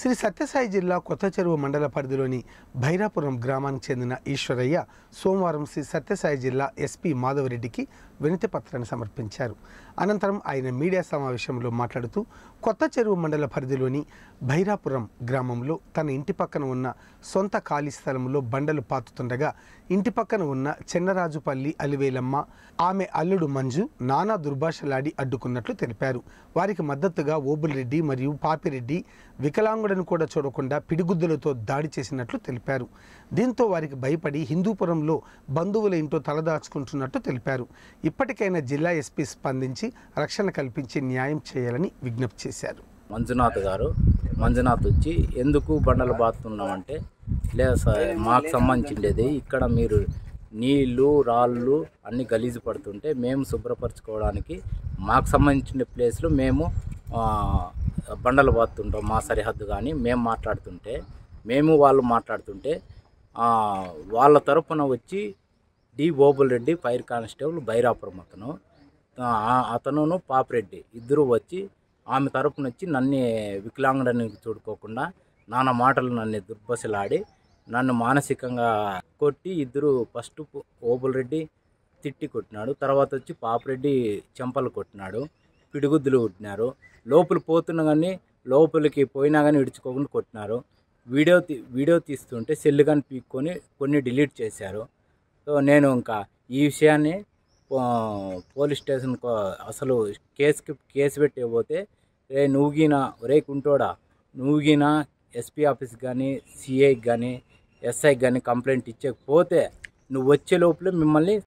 శ్రీ సత్యసాయి జిల్లా కొత్త చెరువు మండల పరిధిలోని భైరాపురం గ్రామానికి చెందిన ఈశ్వరయ్య సోమవారం శ్రీ సత్యసాయి జిల్లా ఎస్పీ మాధవరెడ్డికి వినతి పత్రాన్ని సమర్పించారు అనంతరం ఆయన మీడియా సమావేశంలో మాట్లాడుతూ కొత్త చెరువు మండల పరిధిలోని భైరాపురం గ్రామంలో తన ఇంటి పక్కన ఉన్న సొంత ఖాళీ స్థలంలో బండలు పాతుతుండగా ఇంటి పక్కన ఉన్న చెన్నరాజుపల్లి అలివేలమ్మ ఆమె అల్లుడు మంజు నానా దుర్భాషలాడి అడ్డుకున్నట్లు తెలిపారు వారికి మద్దతుగా ఓబులిరెడ్డి మరియు పాపిరెడ్డి వికలాంగుడను కూడా చూడకుండా పిడిగుద్దులతో దాడి చేసినట్లు తెలిపారు దీంతో వారికి భయపడి హిందూపురంలో బంధువుల ఇంటో తలదాచుకుంటున్నట్టు తెలిపారు ఇప్పటికైనా జిల్లా ఎస్పీ స్పందించి నుంచి రక్షణ కల్పించి న్యాయం చేయాలని విజ్ఞప్తి చేశారు మంజునాథ్ గారు మంజునాథ్ వచ్చి ఎందుకు బండలు బాతున్నామంటే లేదా సార్ మాకు సంబంధించిండేది ఇక్కడ మీరు నీళ్ళు రాళ్ళు అన్నీ గలీజు పడుతుంటే మేము శుభ్రపరచుకోవడానికి మాకు సంబంధించిన ప్లేస్లో మేము బండలు బాతుంటాం మా సరిహద్దు కానీ మేము మాట్లాడుతుంటే మేము వాళ్ళు మాట్లాడుతుంటే వాళ్ళ తరపున వచ్చి డి బోబుల్ రెడ్డి ఫైర్ కానిస్టేబుల్ బైరాపురం అతను అతనును పాపిరెడ్డి ఇద్దరు వచ్చి ఆమె తరపున వచ్చి నన్ను వికలాంగుడనికి చూడుకోకుండా నానా మాటలు నన్ను దుర్బసలాడి నన్ను మానసికంగా కొట్టి ఇద్దరు ఫస్ట్ రెడ్డి తిట్టి కొట్టినాడు తర్వాత వచ్చి పాపిరెడ్డి చెంపలు కొట్టినాడు పిడిగుద్దులు కొట్టినారు లోపల పోతున్నా కానీ లోపలికి పోయినా కానీ విడుచుకోకుండా కొట్టినారు వీడియో వీడియో తీస్తుంటే సెల్లు కానీ పీక్కొని కొన్ని డిలీట్ చేశారు సో నేను ఇంకా ఈ విషయాన్ని పోలీస్ స్టేషన్ అసలు కేసుకి కేసు పెట్టకపోతే రే నువ్వుగిన రే కుంటోడా నువ్వుగిన ఎస్పీ ఆఫీస్ కానీ సిఐకి కానీ ఎస్ఐకి కానీ కంప్లైంట్ ఇచ్చకపోతే నువ్వు వచ్చే లోపలే మిమ్మల్ని